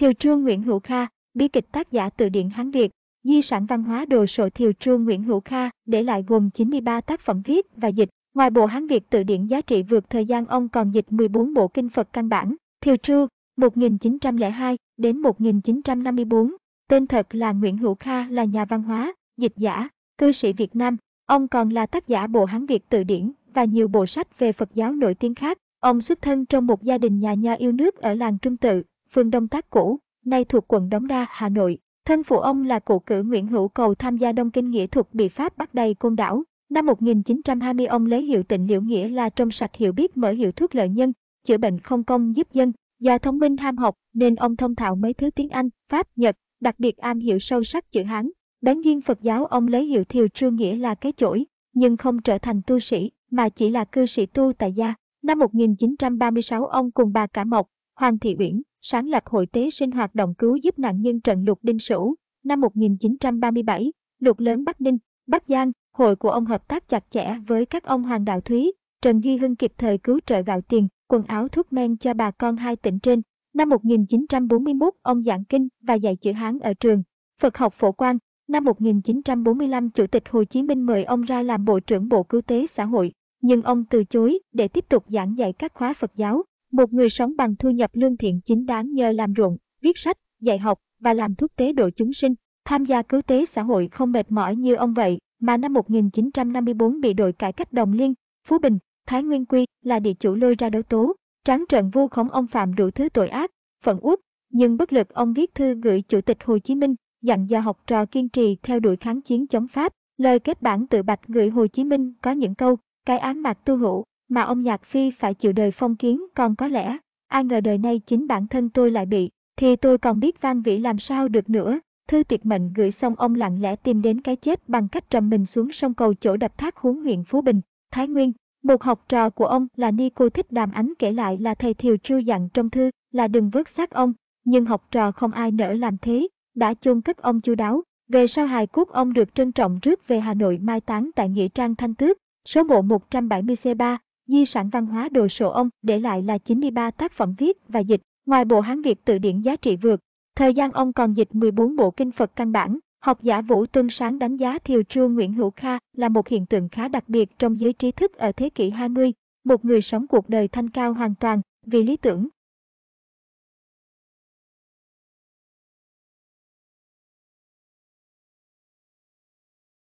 Thiều Trương Nguyễn Hữu Kha, bi kịch tác giả từ điển Hán Việt, di sản văn hóa đồ sộ Thiều Trương Nguyễn Hữu Kha để lại gồm 93 tác phẩm viết và dịch. Ngoài bộ Hán Việt từ điển giá trị vượt thời gian ông còn dịch 14 bộ kinh Phật căn bản. Thiều Trương 1902 đến 1954, tên thật là Nguyễn Hữu Kha là nhà văn hóa, dịch giả, cư sĩ Việt Nam. Ông còn là tác giả bộ Hán Việt từ điển và nhiều bộ sách về Phật giáo nổi tiếng khác. Ông xuất thân trong một gia đình nhà nho yêu nước ở làng Trung Tự, phường Đông Tác cũ, nay thuộc quận Đống Đa, Hà Nội. Thân phụ ông là cụ cử Nguyễn Hữu Cầu tham gia Đông Kinh Nghĩa thuộc bị Pháp bắt đầy côn đảo. Năm 1920 ông lấy hiệu tịnh liễu nghĩa là trong sạch hiểu biết mở hiệu thuốc lợi nhân, chữa bệnh không công giúp dân. Do thông minh ham học nên ông thông thạo mấy thứ tiếng Anh, Pháp, Nhật, đặc biệt am hiểu sâu sắc chữ Hán. Đáng duyên Phật giáo ông lấy hiệu thiều trương nghĩa là cái chổi, nhưng không trở thành tu sĩ, mà chỉ là cư sĩ tu tại gia. Năm 1936 ông cùng bà Cả Mộc, Hoàng Thị Uyển, sáng lập hội tế sinh hoạt động cứu giúp nạn nhân trận lụt đinh sửu, năm 1937, Lụt lớn Bắc Ninh, Bắc Giang, hội của ông hợp tác chặt chẽ với các ông Hoàng Đạo Thúy, Trần Duy Hưng kịp thời cứu trợ gạo tiền, quần áo thuốc men cho bà con hai tỉnh trên. Năm 1941, ông giảng kinh và dạy chữ Hán ở trường Phật học Phổ quan. Năm 1945, Chủ tịch Hồ Chí Minh mời ông ra làm Bộ trưởng Bộ Cứu tế Xã hội, nhưng ông từ chối để tiếp tục giảng dạy các khóa Phật giáo. Một người sống bằng thu nhập lương thiện chính đáng nhờ làm ruộng, viết sách, dạy học và làm thuốc tế độ chúng sinh, tham gia cứu tế xã hội không mệt mỏi như ông vậy, mà năm 1954 bị đội cải cách Đồng Liên, Phú Bình, Thái Nguyên Quy là địa chủ lôi ra đấu tố, tráng trận vu khống ông phạm đủ thứ tội ác, phận út, nhưng bất lực ông viết thư gửi Chủ tịch Hồ Chí Minh, dặn dò học trò kiên trì theo đuổi kháng chiến chống Pháp. Lời kết bản tự bạch gửi Hồ Chí Minh có những câu, cái án mạc tu hữu, mà ông Nhạc Phi phải chịu đời phong kiến còn có lẽ, ai ngờ đời nay chính bản thân tôi lại bị, thì tôi còn biết van vị làm sao được nữa. Thư tiệt mệnh gửi xong ông lặng lẽ tìm đến cái chết bằng cách trầm mình xuống sông cầu chỗ đập thác huống huyện Phú Bình, Thái Nguyên. Một học trò của ông là Nico Thích Đàm Ánh kể lại là thầy Thiều Trư dặn trong thư là đừng vớt xác ông, nhưng học trò không ai nỡ làm thế, đã chôn cất ông chu đáo. Về sau hài cốt ông được trân trọng rước về Hà Nội mai táng tại Nghĩa Trang Thanh Tước, số bộ 170C3, Di sản văn hóa đồ sộ ông để lại là 93 tác phẩm viết và dịch, ngoài bộ Hán Việt từ điển giá trị vượt. Thời gian ông còn dịch 14 bộ kinh Phật căn bản. Học giả Vũ Tương Sáng đánh giá Thiều Chu Nguyễn Hữu Kha là một hiện tượng khá đặc biệt trong giới trí thức ở thế kỷ 20, một người sống cuộc đời thanh cao hoàn toàn vì lý tưởng,